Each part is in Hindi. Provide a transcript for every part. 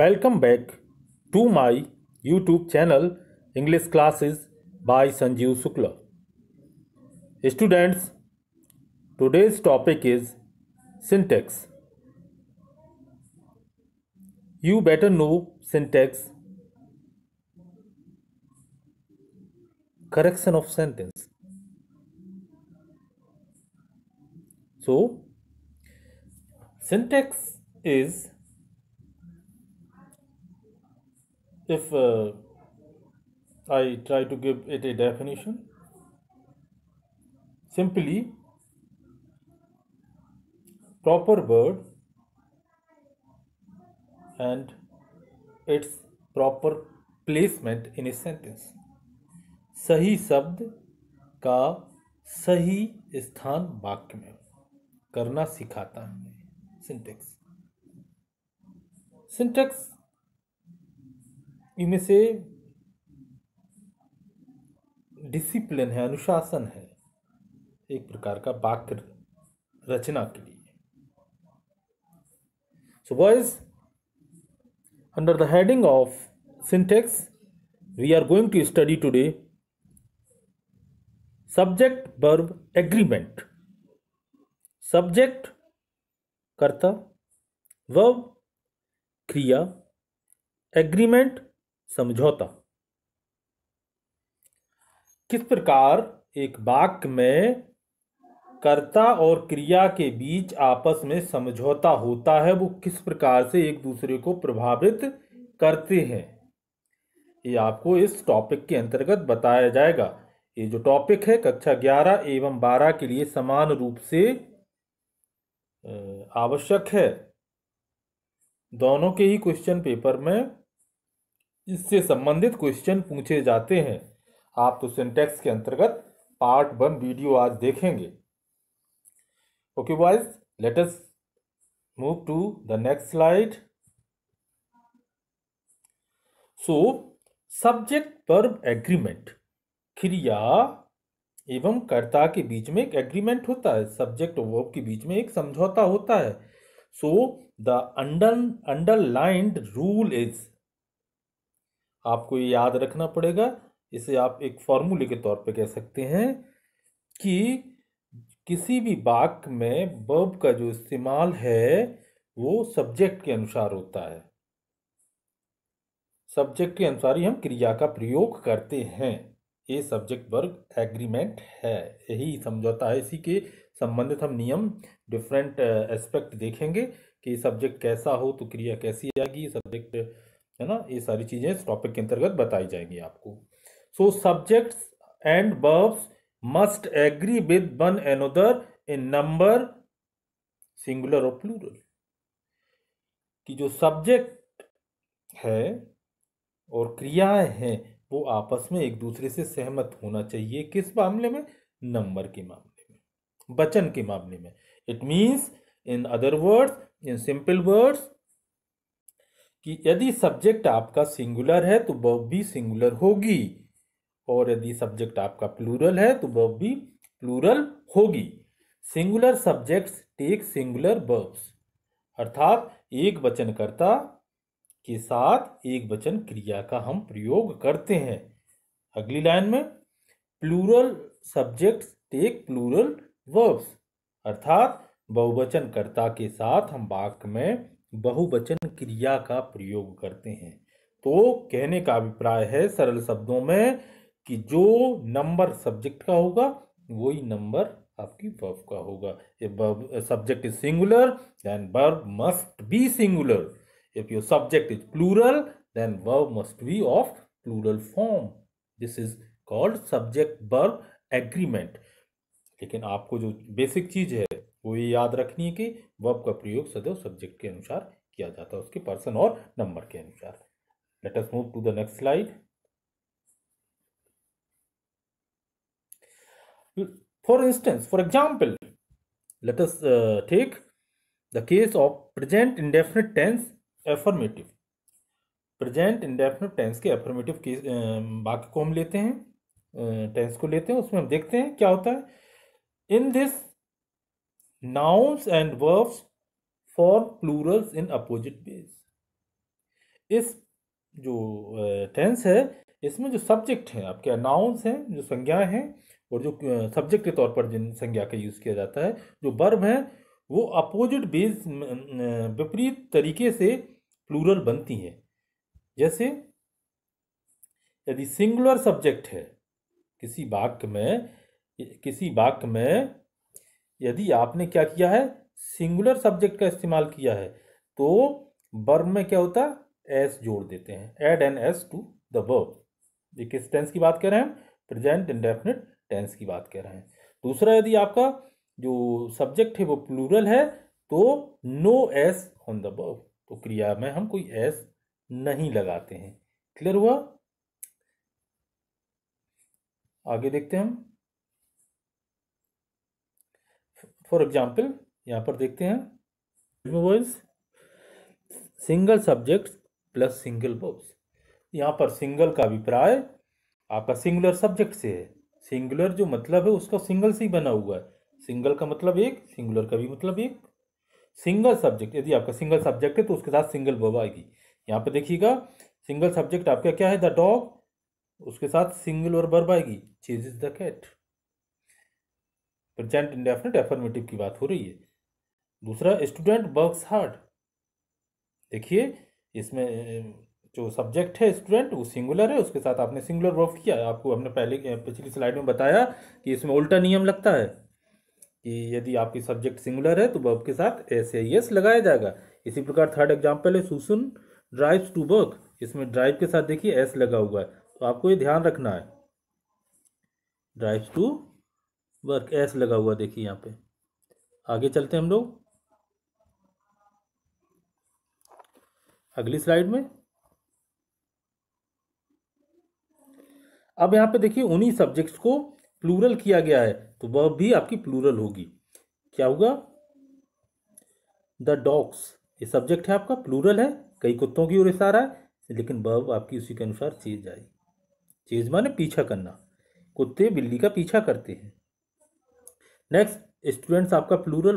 Welcome back to my YouTube channel English Classes by Sanjeev Sukla. Students, today's topic is syntax. You better know syntax. Correction of sentence. So, syntax is if uh, I try to give it a definition, simply proper word and its proper placement in a sentence. सही शब्द का सही स्थान वाक्य में करना सिखाता है सिंटेक्स सिंटेक्स इनमें से डिसिप्लिन है अनुशासन है एक प्रकार का वाक्य रचना के लिए so boys under the heading of syntax we are going to study today subject verb agreement subject कर्ता वर्ब क्रिया एग्रीमेंट समझौता किस प्रकार एक वाक्य में कर्ता और क्रिया के बीच आपस में समझौता होता है वो किस प्रकार से एक दूसरे को प्रभावित करते हैं ये आपको इस टॉपिक के अंतर्गत बताया जाएगा ये जो टॉपिक है कक्षा ग्यारह एवं बारह के लिए समान रूप से आवश्यक है दोनों के ही क्वेश्चन पेपर में इससे संबंधित क्वेश्चन पूछे जाते हैं आप तो सिंटेक्स के अंतर्गत पार्ट वन वीडियो आज देखेंगे okay boys let us move to the next slide so subject verb agreement क्रिया एवं कर्ता के बीच में एक एग्रीमेंट होता है सब्जेक्ट और वर्ब के बीच में एक समझौता होता है so the under underlined rule is आपको ये याद रखना पड़ेगा इसे आप एक फॉर्मूले के तौर पे कह सकते हैं कि किसी भी वाक्य में बर्ब का जो इस्तेमाल है वो सब्जेक्ट के अनुसार होता है सब्जेक्ट के अनुसार ही हम क्रिया का प्रयोग करते हैं ये सब्जेक्ट वर्ग एग्रीमेंट है यही समझौता है इसी के संबंधित हम नियम डिफरेंट एस्पेक्ट uh, देखेंगे कि सब्जेक्ट कैसा हो तो क्रिया कैसी आएगी सब्जेक्ट है ना ये सारी चीज़ें इस टॉपिक के अंतर्गत बताई जाएंगी आपको so subjects and verbs must agree with one another in number singular और प्लूरल कि जो सब्जेक्ट है और क्रियाएं हैं वो आपस में एक दूसरे से सहमत होना चाहिए किस मामले में नंबर के मामले में वचन के मामले में it means in other words in simple words कि यदि सब्जेक्ट आपका सिंगुलर है तो वर्ब भी सिंगुलर होगी और यदि सब्जेक्ट आपका प्लूरल है तो वर्ब भी प्लूरल होगी singular subjects take singular verbs अर्थात एक वचनकर्ता के साथ एक वचन क्रिया का हम प्रयोग करते हैं अगली लाइन में plural subjects take plural verbs अर्थात बहुवचनकर्ता के साथ हम वाक्य में बहुवचन क्रिया का प्रयोग करते हैं तो कहने का अभिप्राय है सरल शब्दों में कि जो नंबर सब्जेक्ट का होगा वही नंबर आपकी वर्ब का होगा subject is singular then verb must be singular if your subject is plural then verb must be of plural form this is called subject verb agreement लेकिन आपको जो बेसिक चीज है वो ये याद रखनी है कि वब का प्रयोग सदैव सब्जेक्ट के अनुसार किया जाता है उसके पर्सन और नंबर के अनुसार let us move to the next slide for instance for example let us take the case of present indefinite tense affirmative present indefinite tense के एफर्मेटिव केस बाकी को हम लेते हैं टेंस uh, को लेते हैं उसमें हम देखते हैं क्या होता है in this nouns and verbs for plurals in opposite base इस जो टेंस है इसमें जो सब्जेक्ट है आपके नाउन्स हैं जो संज्ञा हैं और जो सब्जेक्ट के तौर पर जिन संज्ञा का यूज़ किया जाता है जो वर्ब हैं वो अपोजिट बेस विपरीत तरीके से प्लूरल बनती हैं जैसे यदि सिंगुलर सब्जेक्ट है किसी वाक्य में किसी वाक्य में यदि आपने क्या किया है सिंगुलर सब्जेक्ट का इस्तेमाल किया है तो वर्ब में क्या होता है एस जोड़ देते हैं add an S to the verb ये किस टेंस की बात कर रहे हैं प्रेजेंट इंडेफिनिट टेंस की बात कर रहे हैं दूसरा यदि आपका जो सब्जेक्ट है वो प्लूरल है तो no S on the verb तो क्रिया में हम कोई एस नहीं लगाते हैं क्लियर हुआ आगे देखते हैं हम फॉर एग्जाम्पल यहाँ पर देखते हैं single subject plus single verbs यहाँ पर सिंगल का अभिप्राय आपका सिंगुलर सब्जेक्ट से है सिंगुलर जो मतलब है उसका सिंगल से ही बना हुआ है सिंगल का मतलब एक सिंगुलर का भी मतलब एक सिंगल सब्जेक्ट यदि आपका सिंगल सब्जेक्ट है तो उसके साथ सिंगल वर्ब आएगी यहाँ पर देखिएगा सिंगल सब्जेक्ट आपका क्या है द डॉग उसके साथ सिंगल और वर्ब आएगी चीज is the cat present indefinite affirmative की बात हो रही है दूसरा स्टूडेंट वर्क्स हार्ड देखिए इसमें जो सब्जेक्ट है स्टूडेंट वो सिंगुलर है उसके साथ आपने सिंगुलर वर्क किया आपको हमने पहले पिछली स्लाइड में बताया कि इसमें उल्टा नियम लगता है कि यदि आपकी सब्जेक्ट सिंगुलर है तो वर्ब के साथ एस एस लगाया जाएगा इसी प्रकार थर्ड एग्जाम्पल है सुसुन ड्राइव टू वर्क इसमें ड्राइव के साथ देखिए एस लगा हुआ है तो आपको ये ध्यान रखना है ड्राइव टू वर्क एस लगा हुआ देखिए यहाँ पे आगे चलते हैं हम लोग अगली स्लाइड में अब यहाँ पे देखिए उन्हीं सब्जेक्ट्स को प्लूरल किया गया है तो वह भी आपकी प्लूरल होगी क्या होगा द डॉग्स ये सब्जेक्ट है आपका प्लूरल है कई कुत्तों की ओर इशारा है लेकिन वह आपकी उसी के अनुसार चीज आएगी चीज माने पीछा करना कुत्ते बिल्ली का पीछा करते हैं नेक्स्ट स्टूडेंट्स आपका प्लूरल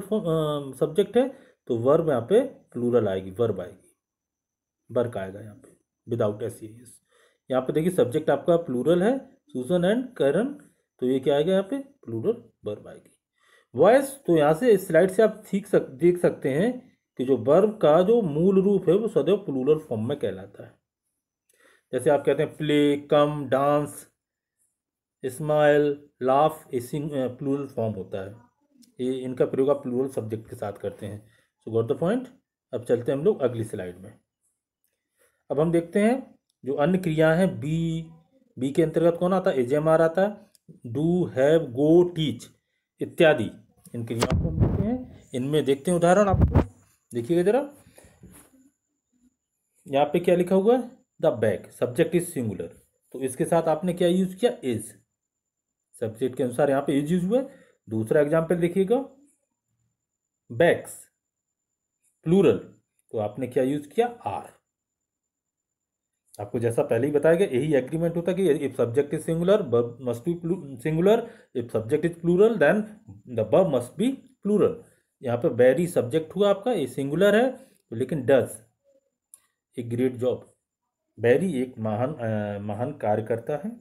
सब्जेक्ट है तो वर्ब यहाँ पे प्लूरल आएगी वर्ब आएगी वर्क आएगा यहाँ पे विदाउट एस सी एस यहाँ पे देखिए सब्जेक्ट आपका प्लूरल है सूजन एंड करण तो ये क्या आएगा यहाँ पे प्लूरल वर्ब आएगी वॉइस तो यहाँ से स्लाइड से आप सीख सक देख सकते हैं कि जो वर्ब का जो मूल रूप है वो सदैव प्लूरल फॉर्म में कहलाता है जैसे आप कहते हैं play come dance smile laugh is in plural form होता है ये इनका प्रयोग आप प्लूरल सब्जेक्ट के साथ करते हैं सो गॉट द पॉइंट अब चलते हैं हम लोग अगली स्लाइड में अब हम देखते हैं जो अन्य क्रियाएं हैं बी बी के अंतर्गत कौन आता है आर आता है डू हैव गो टीच इत्यादि इन क्रियाओं को हम देखते हैं इनमें देखते हैं उदाहरण आपको देखिएगा जरा यहाँ पे क्या लिखा हुआ है the bag subject is singular तो इसके साथ आपने क्या यूज़ किया इज़ सब्जेक्ट के अनुसार यहाँ पे एज यूज हुआ दूसरा एग्जाम्पल देखिएगा बैग्स प्लूरल तो आपने क्या यूज किया आर आपको जैसा पहले ही बताया गया यही एग्रीमेंट होता है कि if subject is singular verb must be singular if subject is plural then the verb must be plural यहाँ पे बैरी सब्जेक्ट हुआ आपका ये सिंगुलर है तो लेकिन does a great job Barry एक महान आ, महान कार्य करता है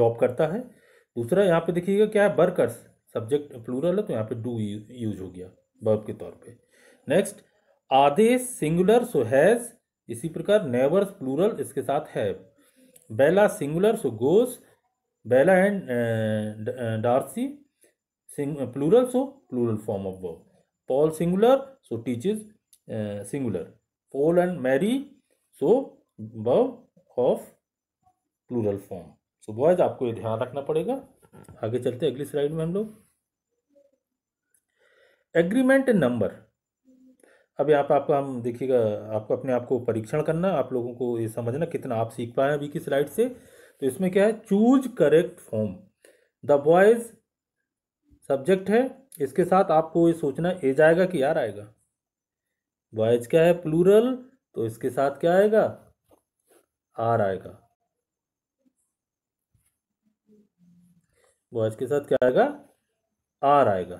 जॉब करता है दूसरा यहाँ पे देखिएगा क्या है बर्कर्स सब्जेक्ट प्लूरल है तो यहाँ पे डू यूज हो गया बर्ब के तौर पे next Aadesh singular so has इसी प्रकार नेवर्स प्लूरल इसके साथ है Bella singular so goes Bella and Darcy plural so plural form of verb Paul singular so teaches singular Paul and Mary so verb of plural form so boys आपको ये ध्यान रखना पड़ेगा आगे चलते हैं अगली स्लाइड में हम लोग एग्रीमेंट नंबर अब यहाँ पर आपका हम देखिएगा आपको अपने आप को परीक्षण करना आप लोगों को ये समझना कितना आप सीख पाए अभी की स्लाइड से तो इसमें क्या है choose correct form the boys subject है इसके साथ आपको ये सोचना ए जाएगा कि यार आएगा बॉयज क्या है प्लूरल तो इसके साथ क्या आएगा आर आएगा वॉइस के साथ क्या आएगा आर आएगा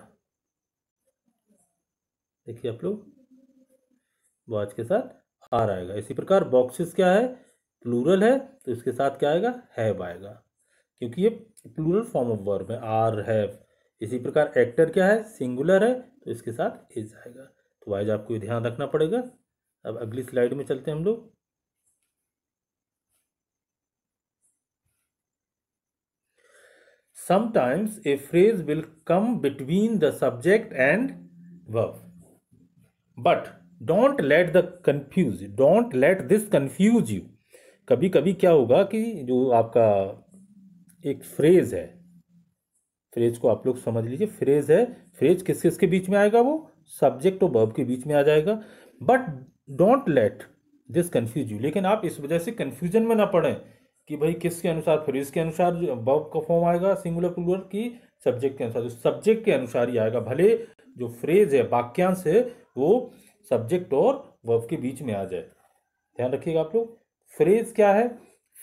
देखिए आप लोग वॉइस के साथ आर आएगा इसी प्रकार बॉक्सेस क्या है प्लूरल है तो इसके साथ क्या आएगा हैव आएगा क्योंकि ये प्लूरल फॉर्म ऑफ वर्ब है आर हैव इसी प्रकार एक्टर क्या है सिंगुलर है तो इसके साथ इज आएगा तो वाइज आपको ध्यान रखना पड़ेगा अब अगली स्लाइड में चलते हैं हम लोग sometimes a phrase will come between the subject and verb but don't let the confuse don't let this confuse you कभी कभी क्या होगा कि जो आपका एक फ्रेज है फ्रेज को आप लोग समझ लीजिए फ्रेज है फ्रेज किस किस के बीच में आएगा वो सब्जेक्ट और वर्ब के बीच में आ जाएगा but don't let this confuse you लेकिन आप इस वजह से कन्फ्यूजन में ना पड़ें कि भाई किसके अनुसार फिर इसके अनुसार बब का फॉर्म आएगा सिंगुलर प्लूरल की सब्जेक्ट के अनुसार जो सब्जेक्ट के अनुसार ही आएगा भले जो फ्रेज है वाक्यांश है वो सब्जेक्ट और वर्ब के बीच में आ जाए ध्यान रखिएगा आप लोग फ्रेज क्या है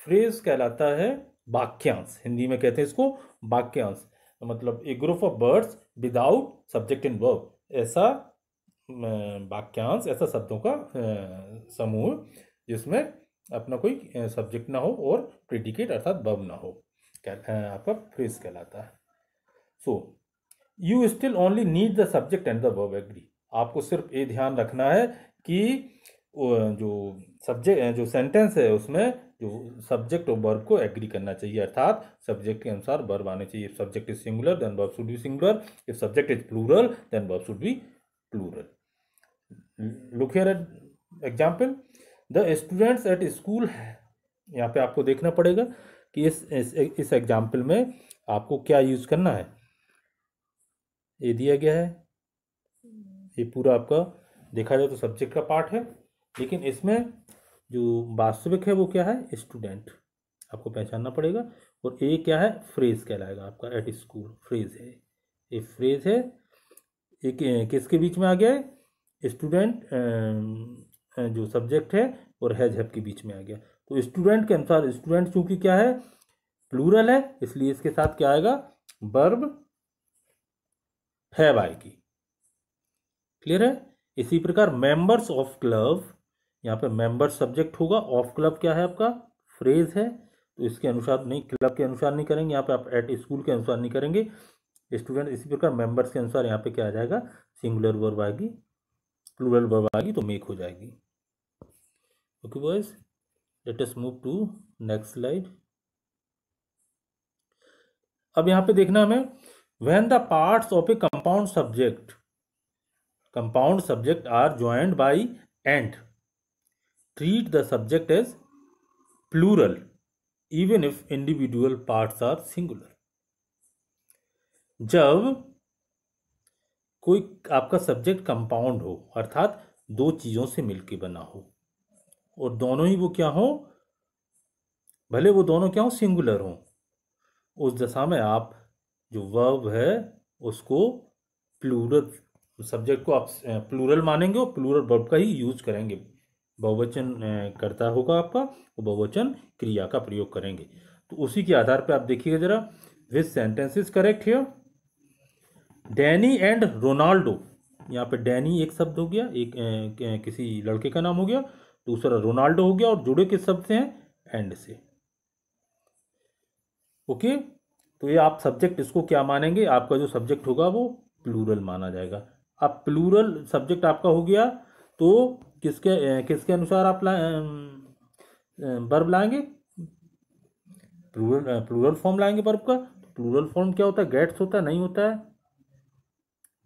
फ्रेज कहलाता है वाक्यांश हिंदी में कहते हैं इसको वाक्यांश तो मतलब a group of words without subject and verb ऐसा वाक्यांश ऐसा शब्दों का समूह जिसमें अपना कोई सब्जेक्ट ना हो और प्रेडिकेट अर्थात बब ना हो आपका फ्रेज कहलाता है so you still only need the subject and the verb agree आपको सिर्फ ये ध्यान रखना है कि जो सब्जेक्ट जो सेंटेंस है उसमें जो सब्जेक्ट और बर्ब को एग्री करना चाहिए अर्थात सब्जेक्ट के अनुसार बर्ब आने चाहिए if subject is singular then verb should be singular if subject is plural then verb should be plural look here at example the students at school है यहाँ पे आपको देखना पड़ेगा कि इस इस एग्जाम्पल में आपको क्या यूज़ करना है ये दिया गया है ये पूरा आपका देखा जाए तो सब्जेक्ट का पार्ट है लेकिन इसमें जो वास्तविक है वो क्या है स्टूडेंट आपको पहचानना पड़ेगा और ए क्या है फ्रेज कहलाएगा आपका एट स्कूल फ्रेज है ये फ्रेज है एक किसके बीच में आ गया है स्टूडेंट जो सब्जेक्ट है और हैज हैप के बीच में आ गया तो स्टूडेंट के अनुसार स्टूडेंट चूंकि क्या है प्लूरल है इसलिए इसके साथ क्या आएगा बर्ब हैव आएगी क्लियर है इसी प्रकार मेंबर्स ऑफ क्लब यहाँ पे मेंबर्स सब्जेक्ट होगा ऑफ क्लब क्या है आपका फ्रेज है तो इसके अनुसार नहीं क्लब के अनुसार नहीं करेंगे यहाँ पे आप एट स्कूल के अनुसार नहीं करेंगे स्टूडेंट इसी प्रकार मेंबर्स के अनुसार यहाँ पे क्या आ जाएगा सिंगुलर वर्ब आएगी प्लूरल वर्ब आएगी तो मेक हो जाएगी okay boys let us move to next slide अब यहां पे देखना हमें when the parts of a compound subject compound subject are joined by and treat the subject as plural even if individual parts are singular जब कोई आपका सब्जेक्ट कंपाउंड हो अर्थात दो चीज़ों से मिलकर बना हो और दोनों ही वो क्या हो भले वो दोनों क्या हो सिंगुलर हो उस दशा में आप जो वर्ब है उसको प्लूरल सब्जेक्ट को आप प्लूरल मानेंगे और प्लूरल वर्ब का ही यूज करेंगे बहुवचन करता होगा आपका और बहुवचन क्रिया का प्रयोग करेंगे तो उसी के आधार पर आप देखिएगा जरा विथ सेंटेंस इज करेक्ट है डैनी एंड रोनाल्डो यहाँ पे डैनी एक शब्द हो गया एक, ए, एक किसी लड़के का नाम हो गया दूसरा रोनाल्डो हो गया और जुड़े किस शब्द से हैं एंड से ओके तो ये आप सब्जेक्ट इसको क्या मानेंगे आपका जो सब्जेक्ट होगा वो प्लूरल माना जाएगा अब प्लूरल सब्जेक्ट आपका हो गया तो किसके किसके अनुसार आप ला बर्ब लाएंगे प्लूरल प्लूरल फॉर्म लाएंगे बर्ब का तो प्लूरल फॉर्म क्या होता है गेट्स होता है नहीं होता है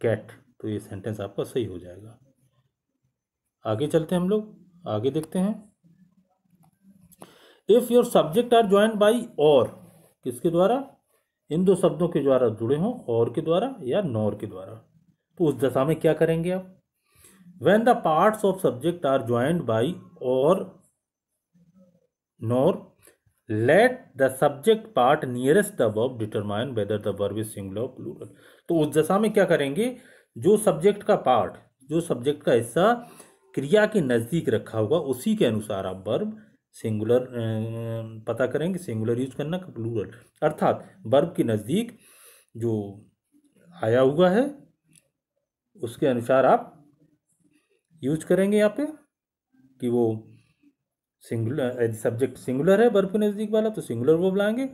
कैट तो ये सेंटेंस आपका सही हो जाएगा आगे चलते हैं हम लोग आगे देखते हैं if your subject are join by or किसके द्वारा इन दो शब्दों के द्वारा जुड़े हों और के द्वारा या नौर के द्वारा तो उस दशा में क्या करेंगे आप when the parts of subject are joint by or nor let the subject part nearest the verb determine whether the verb is singular plural तो उस दशा में क्या करेंगे जो सब्जेक्ट का पार्ट जो सब्जेक्ट का हिस्सा क्रिया के नज़दीक रखा होगा उसी के अनुसार आप वर्ब सिंगुलर पता करेंगे सिंगुलर यूज करना प्लूरल अर्थात वर्ब के नज़दीक जो आया हुआ है उसके अनुसार आप यूज करेंगे यहाँ पे कि वो सिंगुलर यदि सब्जेक्ट सिंगुलर है वर्ब के नज़दीक वाला तो सिंगुलर वर्ब लाएंगे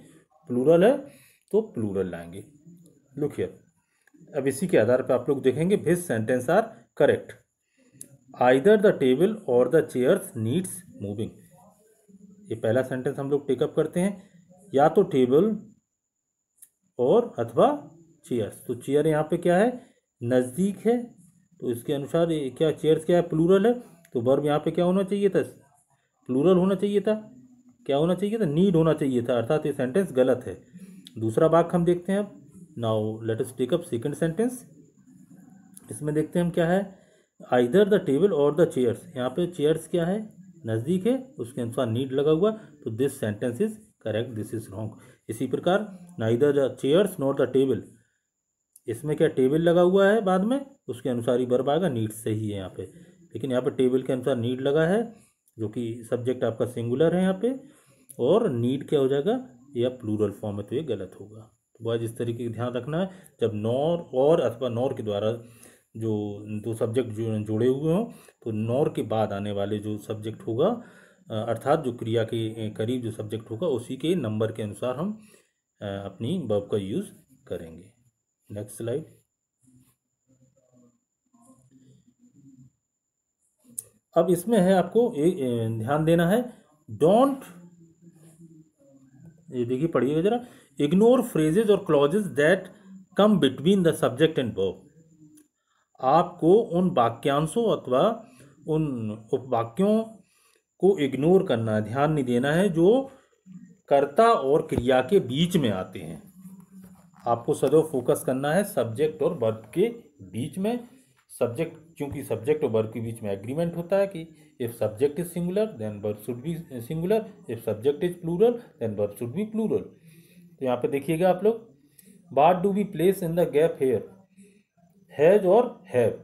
प्लूरल है तो प्लूरल लाएंगे लुक हियर अब इसी के आधार पर आप लोग देखेंगे which sentence are correct either the table or the chairs needs moving ये पहला सेंटेंस हम लोग टेकअप करते हैं या तो टेबल और अथवा चेयर्स तो चेयर यहाँ पे क्या है नज़दीक है तो इसके अनुसार क्या चेयर्स क्या है प्लूरल है तो वर्ब यहाँ पे क्या होना चाहिए था प्लूरल होना चाहिए था क्या होना चाहिए था नीड होना चाहिए था अर्थात ये सेंटेंस गलत है दूसरा भाग हम देखते हैं अब now let us take up second sentence इसमें देखते हैं हम क्या है either the table or the chairs यहाँ पे चेयर्स क्या है नज़दीक है उसके अनुसार नीड लगा हुआ तो this sentence is correct this is wrong इसी प्रकार neither the chairs not the table इसमें क्या टेबल लगा हुआ है बाद में उसके अनुसार ही बर्ब आएगा नीड सही है यहाँ पे लेकिन यहाँ पे टेबल के अनुसार नीड लगा है जो कि सब्जेक्ट आपका सिंगुलर है यहाँ पे और नीड क्या हो जाएगा या प्लूरल फॉर्म है तो ये गलत होगा तो बस इस तरीके का ध्यान रखना है जब नॉर और अथवा नॉर के द्वारा जो दो सब्जेक्ट जो जुड़े हुए हों तो नॉर के बाद आने वाले जो सब्जेक्ट होगा अर्थात जो क्रिया के करीब जो सब्जेक्ट होगा उसी के नंबर के अनुसार हम अपनी बब का यूज़ करेंगे नेक्स्ट स्लाइड अब इसमें है आपको ए, ए, ध्यान देना है डोंट ये देखिए पढ़िएगा जरा ignore phrases or clauses that come between the subject and verb आपको उन वाक्यांशों अथवा उन उपवाक्यों को इग्नोर करना है ध्यान नहीं देना है जो कर्ता और क्रिया के बीच में आते हैं आपको सदैव फोकस करना है सब्जेक्ट और वर्ब के बीच में सब्जेक्ट क्योंकि सब्जेक्ट और वर्ब के बीच में एग्रीमेंट होता है कि if subject is singular then verb should be singular if subject is plural then verb should be plural तो यहाँ पे देखिएगा आप लोग what do be place in the gap here has or have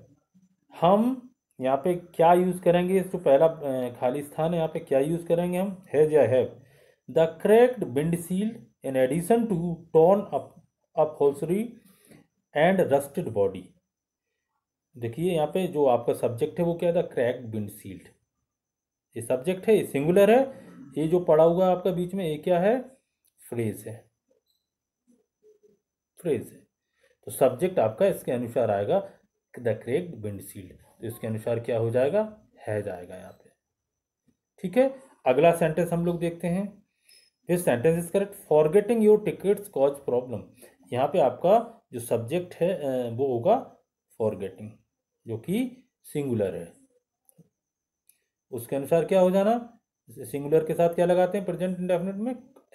हम यहाँ पे क्या यूज़ करेंगे इसको पहला खाली स्थान है यहाँ पे क्या यूज़ करेंगे हम हैज या have the cracked windshield in addition to torn up upholstery and rusted body देखिए यहाँ पे जो आपका सब्जेक्ट है वो क्या था क्रैक विंड सील्ड ये सब्जेक्ट है ये सिंगुलर है ये जो पड़ा हुआ है आपका बीच में ये क्या है फ्रेज है फ्रेज है तो सब्जेक्ट आपका इसके अनुसार आएगा द क्रेक्ड विंडशील्ड तो इसके अनुसार क्या हो जाएगा है जाएगा यहाँ पे ठीक है अगला सेंटेंस हम लोग देखते हैं this sentence is correct forgetting your tickets cause problem यहाँ पे आपका जो सब्जेक्ट है वो होगा फॉरगेटिंग जो कि सिंगुलर है उसके अनुसार क्या हो जाना सिंगुलर के साथ क्या लगाते हैं प्रेजेंट इंडेफिनेट में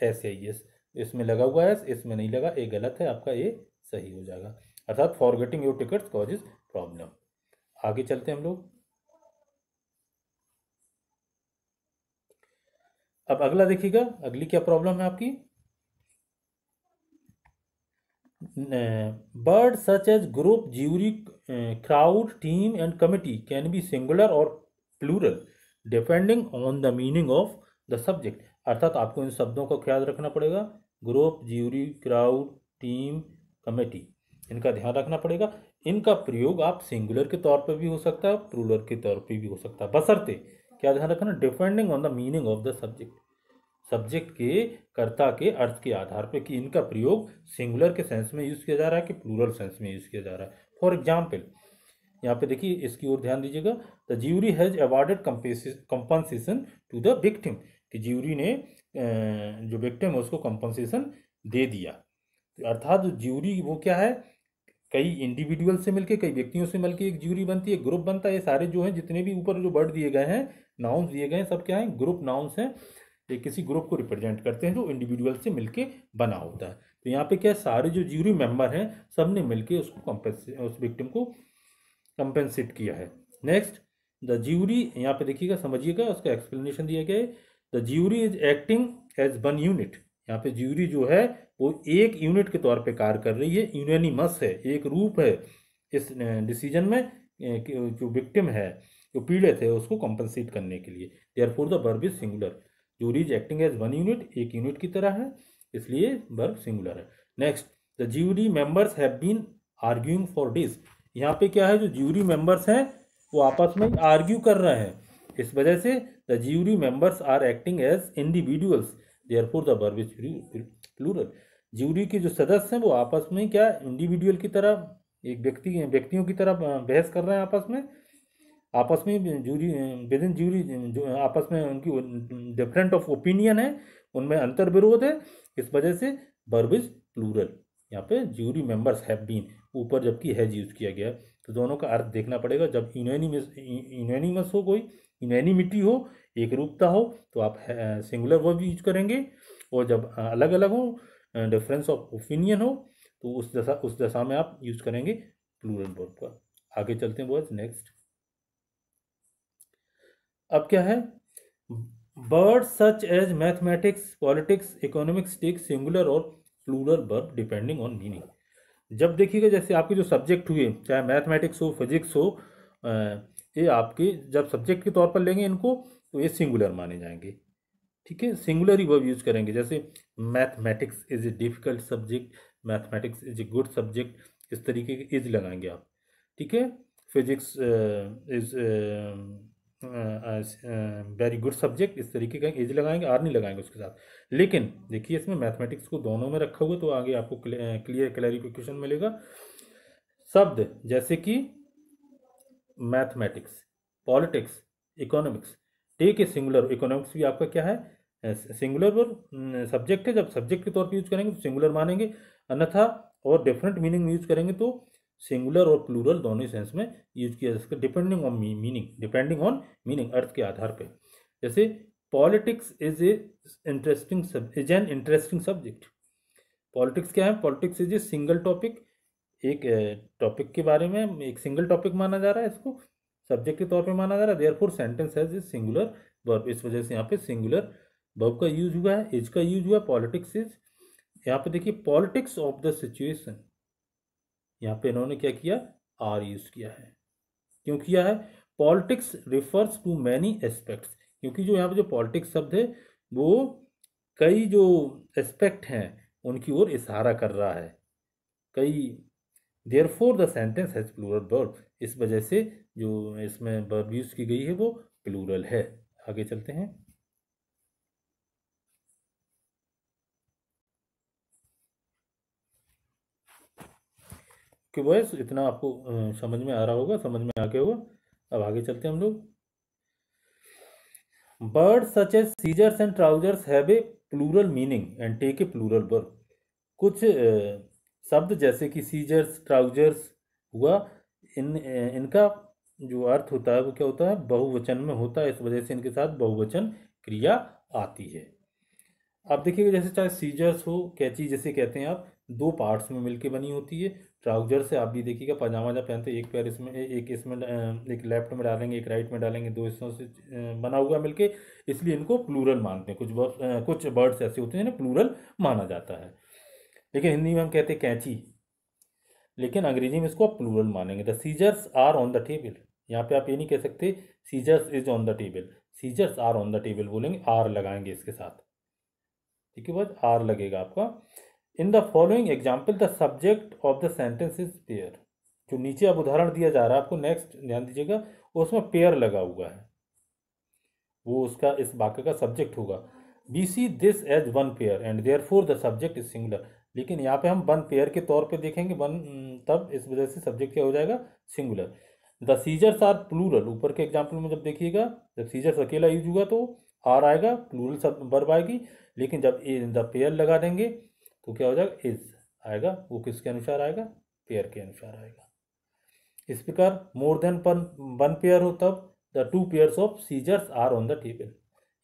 एस एस e इसमें लगा हुआ है इसमें नहीं लगा ये गलत है आपका ये सही हो जाएगा अर्थात forgetting your ticket causes problem आगे चलते हम लोग अब अगला देखिएगा अगली क्या प्रॉब्लम है आपकी बर्ड such as group jury crowd team and committee can be singular और plural depending on the meaning of the subject अर्थात आपको इन शब्दों का ख्याल रखना पड़ेगा group jury crowd team committee इनका ध्यान रखना पड़ेगा इनका प्रयोग आप सिंगुलर के तौर पर भी हो सकता है प्रूलर के तौर पर भी हो सकता है बसरते क्या ध्यान रखना depending on the meaning of the subject subject के कर्ता के अर्थ के आधार पर कि इनका प्रयोग सिंगुलर के सेंस में यूज़ किया जा रहा है कि प्लूरल सेंस में यूज़ किया जा रहा है फॉर एग्जाम्पल यहाँ पे देखिए इसकी ओर ध्यान दीजिएगा the jury has awarded compensation to the victim कि ज्यूरी ने जो विक्टिम है उसको कंपनसेशन दे दिया अर्थात जो ज्यूरी वो क्या है कई इंडिविजुअल से मिलके कई व्यक्तियों से मिलके एक ज्यूरी बनती है ग्रुप बनता है ये सारे जो हैं जितने भी ऊपर जो वर्ड दिए गए हैं नाउन्स दिए गए हैं सब क्या हैं ग्रुप नाउन्स हैं ये किसी ग्रुप को रिप्रेजेंट करते हैं जो इंडिविजुअल से मिलके बना होता है तो यहाँ पे क्या है सारे जो ज्यूरी मेंबर हैं सब ने के उसको कंपेंसे उस विक्टिम को कंपेंसेट किया है नेक्स्ट द ज्यूरी यहाँ पे देखिएगा समझिएगा उसका एक्सप्लेनेशन दिया गया है the jury is acting as one unit यहाँ पे ज्यूरी जो है वो एक यूनिट के तौर पे कार्य कर रही है यूनानिमस है एक रूप है इस डिसीजन में जो विक्टिम है जो पीड़ित है उसको कॉम्पनसेट करने के लिए therefore the verb is singular jury is acting as one unit एक यूनिट की तरह है इसलिए बर्ब सिंगुलर है next the jury members have been arguing for days यहाँ पे क्या है जो ज्यूरी मेंबर्स हैं वो आपस में आर्ग्यू कर रहे हैं इस वजह से the jury members are acting as individuals therefore the verb is plural jury के जो सदस्य हैं वो आपस में क्या इंडिविजुअल की तरह एक व्यक्ति व्यक्तियों की तरह बहस कर रहे हैं आपस में आपस में जूरी विद इन जूरी जो आपस में उनकी डिफरेंट ऑफ ओपिनियन है उनमें अंतर विरोध है इस वजह से बर्ब इज प्लूरल यहाँ पे जूरी मेंबर्स हैव बीन ऊपर जबकि हैज यूज किया गया तो दोनों का अर्थ देखना पड़ेगा जब इनोनिमस इनोनिमस हो कोई इनोनिमिटी हो एक रूपता हो तो आप सिंगुलर वर्ब यूज करेंगे और जब अलग अलग हो डिफरेंस ऑफ ओपिनियन हो तो उस दशा उस दशा में आप यूज करेंगे प्लूरल वर्ब का आगे चलते हैं बॉयज नेक्स्ट अब क्या है words such as mathematics politics economics take singular और plural verb depending on meaning जब देखिएगा जैसे आपके जो सब्जेक्ट हुए चाहे मैथमेटिक्स हो फिजिक्स हो ये आपके जब सब्जेक्ट के तौर पर लेंगे इनको तो ये सिंगुलर माने जाएंगे ठीक है सिंगुलर ही वर्ब यूज करेंगे जैसे mathematics is a difficult subject mathematics is a good subject इस तरीके के इज लगाएंगे आप ठीक है physics is very good subject इस तरीके का एज लगाएंगे आर नहीं लगाएंगे उसके साथ लेकिन देखिए इसमें मैथमेटिक्स को दोनों में रखा हुआ तो आगे आपको क्लियर क्लैरिफिकेशन uh, मिलेगा शब्द जैसे कि mathematics politics economics take a singular economics भी आपका क्या है सिंगुलर सब्जेक्ट है जब सब्जेक्ट के तौर पे यूज करेंगे तो सिंगुलर मानेंगे अन्यथा और डिफरेंट मीनिंग यूज करेंगे तो सिंगुलर और प्लूरल दोनों ही सेंस में यूज किया जा सकता depending on meaning depending on meaning अर्थ के आधार पर जैसे politics is a interesting is an interesting subject politics क्या है politics is a single topic एक टॉपिक के बारे में एक सिंगल टॉपिक माना जा रहा है इसको सब्जेक्ट के तौर पे माना जा रहा है therefore sentence has a singular verb इस वजह से यहाँ पे सिंगुलर वर्ब का यूज हुआ है इज का यूज हुआ है पॉलिटिक्स इज यहाँ पे देखिए पॉलिटिक्स ऑफ द सिचुएशन यहाँ पे इन्होंने क्या किया आर यूज किया है क्यों किया है politics refers to many aspects क्योंकि जो यहाँ पे जो पॉलिटिक्स शब्द है वो कई जो एस्पेक्ट हैं उनकी ओर इशारा कर रहा है कई therefore the sentence has plural verb इस वजह से जो इसमें वर्ब यूज़ की गई है वो प्लूरल है आगे चलते हैं कि बस इतना आपको समझ में आ रहा होगा समझ में आके होगा अब आगे चलते हैं हम लोग बर्ड such as scissors and trousers have a plural meaning and take a plural word कुछ शब्द जैसे कि सीजर्स ट्राउजर्स हुआ इन इनका जो अर्थ होता है वो क्या होता है बहुवचन में होता है इस वजह से इनके साथ बहुवचन क्रिया आती है आप देखिएगा जैसे चाहे सीजर्स हो कैची जैसे कहते हैं आप दो पार्ट्स में मिलके बनी होती है ट्राउजर से आप भी देखिएगा पजामा जब पहनते हैं एक पैर इसमें एक इसमें एक लेफ्ट में डालेंगे एक राइट में डालेंगे दो हिस्सों से बना हुआ मिलके इसलिए इनको प्लूरल मानते हैं कुछ बर, कुछ बर्ड्स ऐसे होते हैं जिन्हें प्लूरल माना जाता है लेकिन हिंदी में हम कहते हैं कैंची लेकिन अंग्रेजी में इसको आप प्लूरल मानेंगे the scissors are on the table यहाँ पे आप ये नहीं कह सकते scissors is on the table scissors are on the table बोलेंगे आर लगाएंगे इसके साथ ठीक है बस आर लगेगा आपका in the following example the subject of the sentence is pair जो नीचे अब उदाहरण दिया जा रहा है आपको नेक्स्ट ध्यान दीजिएगा उसमें पेयर लगा हुआ है वो उसका इस वाक्य का सब्जेक्ट होगा because this as one pair and therefore the subject is singular लेकिन यहाँ पे हम वन पेयर के तौर पे देखेंगे वन mm, तब इस वजह से सब्जेक्ट क्या हो जाएगा singular the scissors are plural ऊपर के एग्जाम्पल में जब देखिएगा जब सीजर्स अकेला यूज होगा तो आर आएगा प्लूरल सब बर्ब आएगी लेकिन जब द पेयर लगा देंगे तो क्या हो जाएगा इज आएगा वो किसके अनुसार आएगा पेयर के अनुसार आएगा इस प्रकार मोर देन पर वन पेयर हो तब the two pairs of scissors are on the table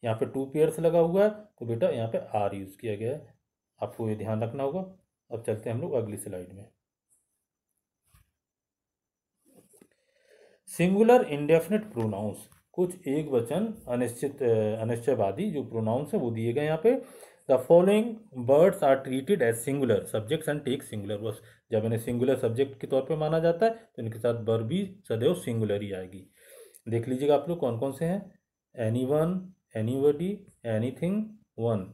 यहाँ पे टू पेयर्स लगा हुआ है तो बेटा यहाँ पे आर यूज़ किया गया है आपको ये ध्यान रखना होगा अब चलते हैं हम लोग अगली स्लाइड में सिंगुलर इंडेफिनेट प्रोनाउंस कुछ एक वचन अनिश्चित अनिश्चयवादी जो प्रोनाउंस है वो दिए गए यहाँ पे the following words are treated as singular subjects and take singular words जब इन्हें सिंगुलर सब्जेक्ट के तौर पे माना जाता है तो इनके साथ वर्ब भी सदैव सिंगुलर ही आएगी देख लीजिएगा आप लोग कौन कौन से हैं anyone any anything one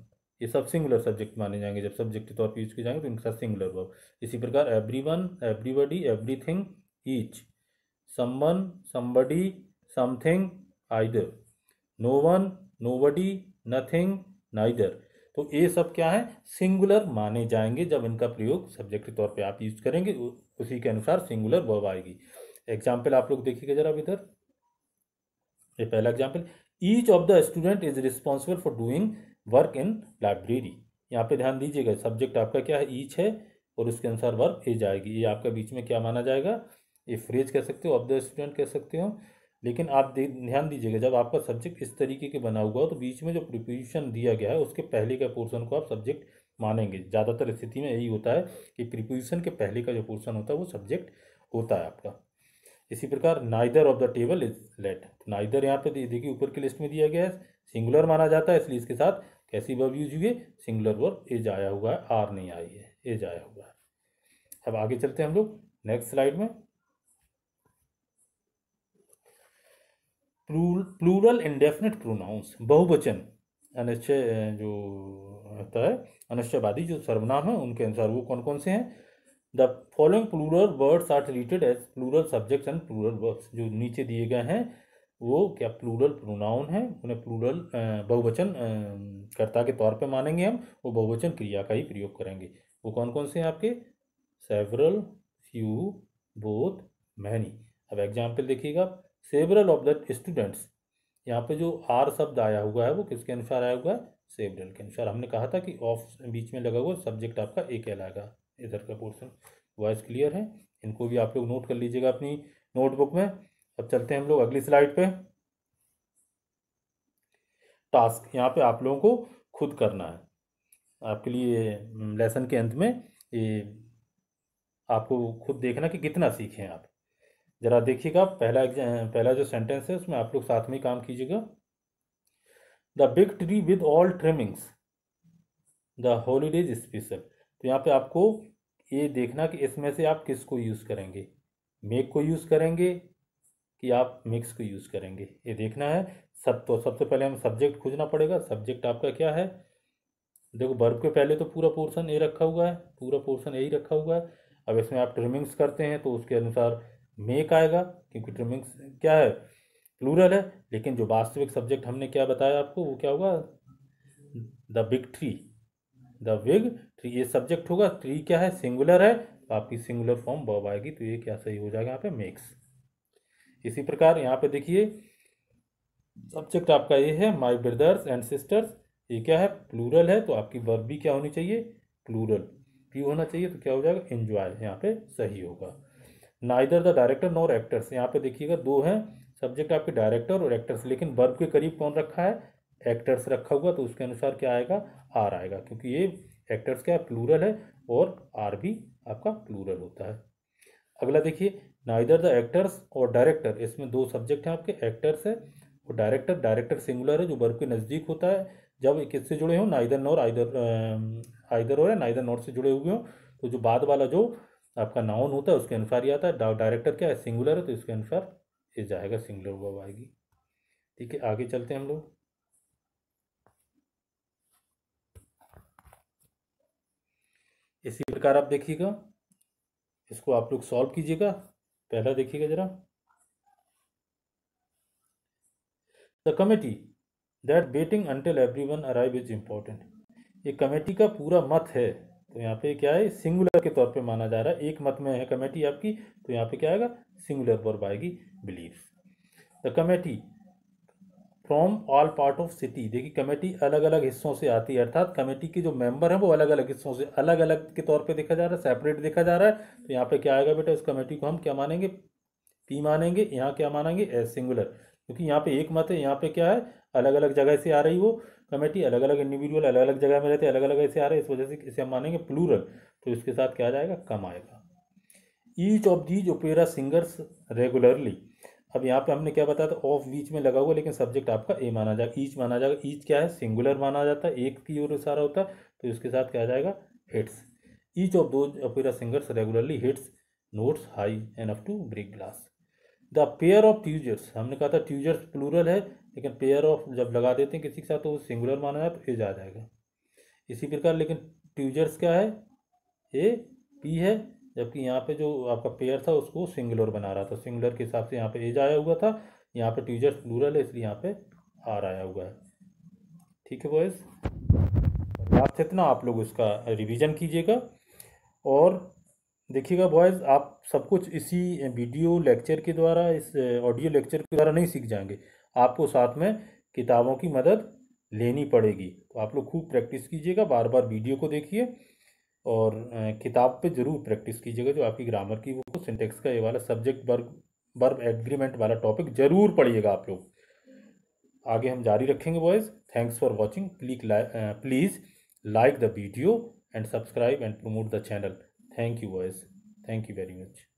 ये सब सिंगुलर सब्जेक्ट माने जाएंगे जब सब्जेक्ट के तौर पर यूज किए जाएंगे तो इनके साथ सिंगुलर वर्ब इसी प्रकार everyone every every everything each someone somebody something either no one nobody nothing neither तो ये सब क्या है सिंगुलर माने जाएंगे जब इनका प्रयोग सब्जेक्ट के तौर पे आप यूज करेंगे उसी के अनुसार सिंगुलर वर्ब आएगी एग्जाम्पल आप लोग देखिएगा जरा इधर ये पहला example each of the student is responsible for doing work in library यहाँ पे ध्यान दीजिएगा सब्जेक्ट आपका क्या है ईच है और उसके अनुसार वर्क ए जाएगी ये आपका बीच में क्या माना जाएगा ये फ्रेज कह सकते हो ऑफ द स्टूडेंट कह सकते हो लेकिन आप ध्यान दीजिएगा जब आपका सब्जेक्ट इस तरीके के बना हुआ हो तो बीच में जो प्रिपोजिशन दिया गया है उसके पहले का पोर्सन को आप सब्जेक्ट मानेंगे ज़्यादातर स्थिति में यही होता है कि प्रिपोजिशन के पहले का जो पोर्सन होता है वो सब्जेक्ट होता है आपका इसी प्रकार neither of the table is late neither यहाँ पर देखिए ऊपर की लिस्ट में दिया गया है सिंगुलर माना जाता है इसलिए इसके साथ कैसी वर्ब यूज हुई है सिंगुलर वर्ब एज आया हुआ है आर नहीं आई है एज आया हुआ है अब आगे चलते हैं हम लोग नेक्स्ट स्लाइड में प्लूरल इंडेफिनेट प्रोनाउंस बहुवचन अनिश्चय जो होता है अनिश्चयवादी जो सर्वनाम है उनके अनुसार वो कौन कौन से हैं the following plural words are treated as plural subjects and plural words जो नीचे दिए गए हैं वो क्या प्लूरल प्रोनाउन है उन्हें प्लूरल बहुवचन कर्ता के तौर पे मानेंगे हम वो बहुवचन क्रिया का ही प्रयोग करेंगे वो कौन कौन से हैं आपके सेवरल फ्यू बोथ मैनी अब एग्जाम्पल देखिएगा सेवरल ऑफ द स्टूडेंट्स यहाँ पे जो आर शब्द आया हुआ है वो किसके अनुसार आया हुआ है सेवरल के अनुसार हमने कहा था कि ऑफ बीच में लगा हुआ सब्जेक्ट आपका ए कहलाएगा इधर का पोर्सन वॉइस क्लियर है इनको भी आप लोग नोट कर लीजिएगा अपनी नोटबुक में अब चलते हैं हम लोग अगली स्लाइड पे टास्क यहाँ पे आप लोगों को खुद करना है आपके लिए लेसन हम्म, के अंत में ये आपको खुद देखना कि कितना सीखें आप ज़रा देखिएगा पहला पहला जो सेंटेंस है उसमें आप लोग साथ में काम कीजिएगा the big tree with all trimmings the holidays special तो यहाँ पे आपको ये देखना कि इसमें से आप किसको यूज़ करेंगे मेक को यूज़ करेंगे कि आप मिक्स को यूज़ करेंगे ये देखना है सब तो सबसे पहले हम सब्जेक्ट खोजना पड़ेगा सब्जेक्ट आपका क्या है देखो बर्ब के पहले तो पूरा पोर्सन ए रखा हुआ है पूरा पोर्सन ए ही रखा हुआ है अब इसमें आप ट्रिमिंग्स करते हैं तो उसके अनुसार मेक आएगा क्योंकि ट्रिमिंग क्या है प्लूरल है लेकिन जो वास्तविक सब्जेक्ट हमने क्या बताया आपको वो क्या होगा the big tree the big tree ये सब्जेक्ट होगा ट्री क्या है सिंगुलर है तो आपकी सिंगुलर फॉर्म बॉब आएगी तो ये क्या सही हो जाएगा यहाँ पे मेक्स इसी प्रकार यहाँ पे देखिए सब्जेक्ट आपका ये है माई ब्रदर्स एंड सिस्टर्स ये क्या है प्लूरल है तो आपकी वर्ब भी क्या होनी चाहिए प्लूरल क्यों होना चाहिए तो क्या हो जाएगा एंजॉय यहाँ पे सही होगा neither the director nor actors यहाँ पे देखिएगा दो हैं सब्जेक्ट आपके डायरेक्टर और एक्टर्स लेकिन वर्ब के करीब कौन रखा है एक्टर्स रखा हुआ तो उसके अनुसार क्या आएगा आर आएगा क्योंकि ये एक्टर्स क्या प्लूरल है और आर भी आपका प्लूरल होता है अगला देखिए नाइदर द एक्टर्स और डायरेक्टर इसमें दो सब्जेक्ट हैं आपके एक्टर्स है और डायरेक्टर डायरेक्टर सिंगुलर है जो वर्ब के नज़दीक होता है जब किससे जुड़े हों नाइदर नॉर आइदर आइदर और नाइदर नॉर से जुड़े हुए हों तो जो बाद वाला जो आपका नाउन होता है उसके अनुसार ही आता है डायरेक्टर क्या है सिंगुलर है तो इसके अनुसार ये जाएगा सिंगुलर वर्ब आएगी ठीक है आगे चलते हैं हम लोग इसी प्रकार आप देखिएगा इसको आप लोग सॉल्व कीजिएगा पहला देखिएगा जरा the committee that waiting until everyone arrive is important ये कमेटी का पूरा मत है तो यहाँ पे क्या है सिंगुलर के तौर पे माना जा रहा है एक मत में है कमेटी आपकी तो यहाँ पे क्या आएगा सिंगुलर वर्ब आएगी believe the committee from all part of city देखिए कमेटी अलग अलग हिस्सों से आती है अर्थात कमेटी के जो मेंबर हैं वो अलग अलग हिस्सों से अलग अलग के तौर पे देखा जा रहा है सेपरेट देखा जा रहा है तो यहाँ पे क्या आएगा बेटा इस कमेटी को हम क्या मानेंगे पी मानेंगे यहाँ क्या मानेंगे एज सिंगुलर क्योंकि यहाँ पे एक मत है यहाँ पे क्या है अलग अलग जगह से आ रही वो कमेटी अलग अलग इंडिविजुअल अलग अलग जगह में रहते अलग अलग ऐसे आ रहे हैं इस वजह से इसे हम मानेंगे प्लूरल तो इसके साथ क्या जाएगा कम आएगा each of these opera singers regularly अब यहाँ पे हमने क्या बताया था ऑफ बीच में लगा हुआ लेकिन सब्जेक्ट आपका ए माना जाएगा ईच माना जाएगा ईच क्या है सिंगुलर माना जाता है एक की ओर इशारा होता है तो इसके साथ क्या जाएगा hits each of those opera singers regularly hits notes high enough to break glass the pair of trousers हमने कहा था ट्यूजर्स प्लूरल है लेकिन पेयर ऑफ जब लगा देते हैं किसी के साथ तो वो सिंगुलर माना जाए तो एज आ जाएगा इसी प्रकार लेकिन ट्यूजर्स क्या है ए पी है जबकि यहाँ पे जो आपका पेयर था उसको सिंगुलर बना रहा था सिंगुलर के हिसाब से यहाँ पे एज आया हुआ था यहाँ पे ट्यूजर्स प्लूरल है इसलिए यहाँ पे आर आया हुआ है ठीक है बॉयज़ लास्ट इतना आप लोग इसका रिविजन कीजिएगा और देखिएगा बॉयज़ आप सब कुछ इसी वीडियो लेक्चर के द्वारा इस ऑडियो लेक्चर के द्वारा नहीं सीख जाएंगे आपको साथ में किताबों की मदद लेनी पड़ेगी तो आप लोग खूब प्रैक्टिस कीजिएगा बार बार वीडियो को देखिए और किताब पे ज़रूर प्रैक्टिस कीजिएगा जो आपकी ग्रामर की बुक सिंटेक्स का ये वाला सब्जेक्ट वर्ग वर्ब एग्रीमेंट वाला टॉपिक ज़रूर पढ़िएगा आप लोग आगे हम जारी रखेंगे boys thanks for watching click please like the video and subscribe and promote the channel Thank you, boys. Thank you very much.